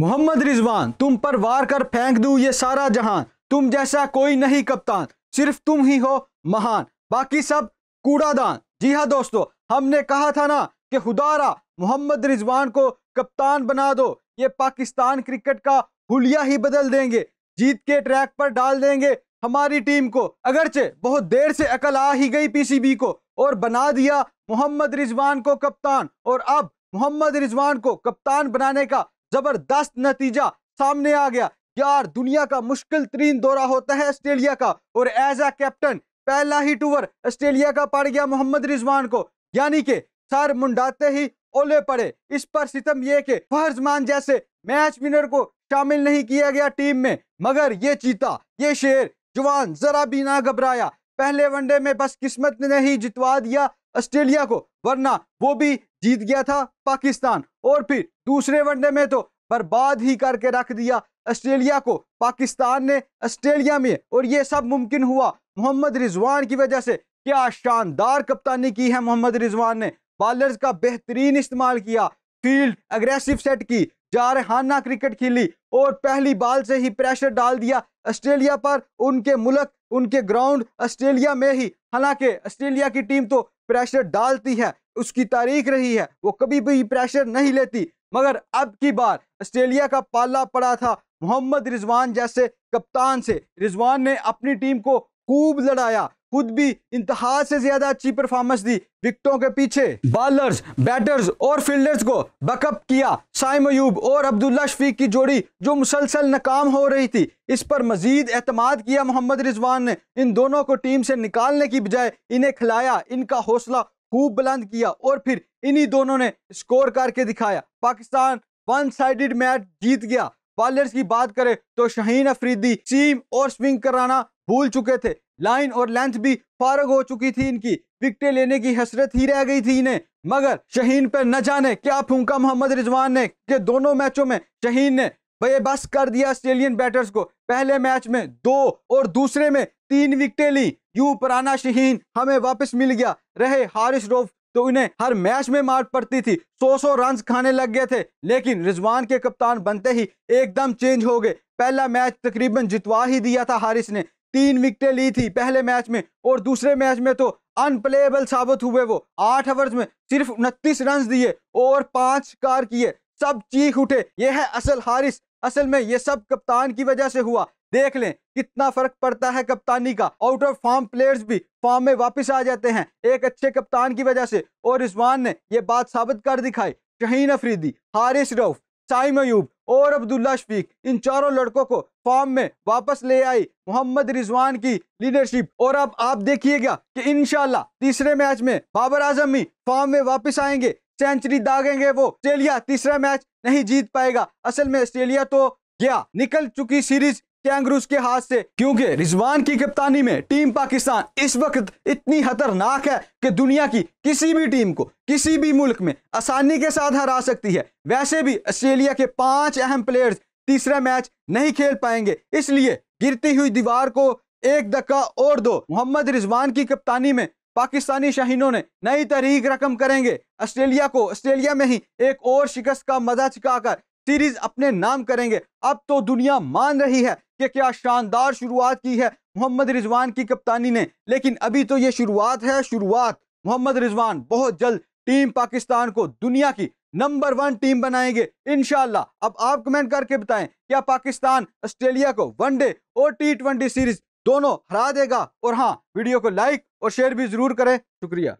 मोहम्मद रिजवान तुम पर वार कर फेंक दू ये सारा जहान तुम जैसा कोई नहीं कप्तान सिर्फ तुम ही हो महान बाकी सब कूड़ादान जी हाँ दोस्तों हमने कहा था ना कि खुदारा मोहम्मद रिजवान को कप्तान बना दो ये पाकिस्तान क्रिकेट का हुलिया ही बदल देंगे जीत के ट्रैक पर डाल देंगे हमारी टीम को अगरचे बहुत देर से अकल आ ही गई पीसीबी को और बना दिया मोहम्मद रिजवान को कप्तान और अब मोहम्मद रिजवान को कप्तान बनाने का जबरदस्त नतीजा सामने आ गया यार दुनिया का मुश्किल तरीन दौरा होता है ऑस्ट्रेलिया का और एज अ कैप्टन पहला ही टूर ऑस्ट्रेलिया का पड़ गया मोहम्मद रिजवान को यानी के सर मुंडाते ही ओले पड़े इस पर सितम ये के फहरजमान जैसे मैच विनर को शामिल नहीं किया गया टीम में मगर ये चीता ये शेर जवान जरा भी ना घबराया पहले वनडे में बस किस्मत ने ही जितवा दिया ऑस्ट्रेलिया को वरना वो भी जीत गया था पाकिस्तान और फिर दूसरे वनडे में तो बर्बाद ही करके रख दिया ऑस्ट्रेलिया को पाकिस्तान ने ऑस्ट्रेलिया में और ये सब मुमकिन हुआ मोहम्मद रिजवान की वजह से क्या शानदार कप्तानी की है मोहम्मद रिजवान ने बॉलर्स का बेहतरीन इस्तेमाल किया फील्ड अग्रेसिव सेट की जारहाना क्रिकेट खेली और पहली बाल से ही प्रेशर डाल दिया ऑस्ट्रेलिया पर उनके मुल्क उनके ग्राउंड ऑस्ट्रेलिया में ही हालांकि ऑस्ट्रेलिया की टीम तो प्रेशर डालती है उसकी तारीख रही है वो कभी भी प्रेशर नहीं लेती मगर अब की बार ऑस्ट्रेलिया का पाला पड़ा था मोहम्मद रिजवान जैसे कप्तान से रिजवान ने अपनी टीम को खूब लड़ाया खुद भी इंतहा से ज्यादा अच्छी परफॉर्मेंस दी विकटों के पीछे बॉलर्स बैटर्स और फील्डर्स को बैकअप किया साइम अयूब और अब्दुल्ला शफीक की जोड़ी जो मुसलसल नाकाम हो रही थी इस पर मजीद एतमाद किया मोहम्मद रिजवान ने इन दोनों को टीम से निकालने की बजाय इन्हें खिलाया इनका हौसला खूब बुलंद किया और फिर इन्हीं दोनों ने स्कोर करके दिखाया पाकिस्तान वन साइड मैच जीत गया बॉलर्स की बात करें तो शहीन अफरीदी सीम और स्विंग कराना भूल चुके थे लाइन और लेंथ भी फारग हो चुकी थी इनकी विकटे लेने की हसरत ही रह गई थी इन्हें मगर शहीन पर न जाने क्या फूंका मोहम्मद रिजवान ने के दोनों मैचों में शहीन ने बेबस कर दिया ऑस्ट्रेलियन बैटर्स को पहले मैच में दो और दूसरे में तीन विकटे ली यूं पुराना शहीन हमें वापस मिल गया रहे हारिस रोफ तो उन्हें हर मैच में मार पड़ती थी सौ सौ रन खाने लग गए थे लेकिन रिजवान के कप्तान बनते ही एकदम चेंज हो गए पहला मैच तकरीबन जितवा ही दिया था हारिस ने तीन विकटें ली थी पहले मैच में और दूसरे मैच में तो अनप्लेबल साबित हुए वो आठ ओवर्स में सिर्फ उनतीस रन दिए और पांच कार किए सब चीख उठे ये है असल हारिस असल में ये सब कप्तान की वजह से हुआ देख लें कितना फर्क पड़ता है कप्तानी का आउट ऑफ फॉर्म प्लेयर्स भी फॉर्म में वापस आ जाते हैं एक अच्छे कप्तान की वजह से और रिजवान ने यह बात साबित कर दिखाई शहीन अफरीदी हारिस रऊफ साई मयूब और अब्दुल्ला शफीक इन चारों लड़कों को फॉर्म में वापस ले आई मोहम्मद रिजवान की लीडरशिप और अब आप देखिएगा कि इनशाला तीसरे मैच में बाबर आजम ही फॉर्म में वापस आएंगे सेंचुरी दागेंगे वो ऑस्ट्रेलिया तीसरा मैच नहीं जीत पाएगा असल में ऑस्ट्रेलिया तो गया निकल चुकी सीरीज कैंगरूज के हाथ से क्योंकि रिजवान की कप्तानी में टीम पाकिस्तान इस वक्त इतनी खतरनाक है कि दुनिया की किसी भी टीम को किसी भी मुल्क में आसानी के साथ हरा सकती है वैसे भी ऑस्ट्रेलिया के पांच अहम प्लेयर्स तीसरा मैच नहीं खेल पाएंगे इसलिए गिरती हुई दीवार को एक धक्का और दो मोहम्मद रिजवान की कप्तानी में पाकिस्तानी शाहीनों ने नई तरीक रकम करेंगे ऑस्ट्रेलिया को ऑस्ट्रेलिया में ही एक और शिकस्त का मजा चुकाकर सीरीज अपने नाम करेंगे अब तो दुनिया मान रही है कि क्या शानदार शुरुआत की है मोहम्मद रिजवान की कप्तानी ने लेकिन अभी तो ये शुरुआत है शुरुआत मोहम्मद रिजवान बहुत जल्द टीम पाकिस्तान को दुनिया की नंबर वन टीम बनाएंगे इनशाला अब आप कमेंट करके बताएं क्या पाकिस्तान ऑस्ट्रेलिया को वनडे और टी ट्वेंटी सीरीज दोनों हरा देगा और हाँ वीडियो को लाइक और शेयर भी जरूर करें शुक्रिया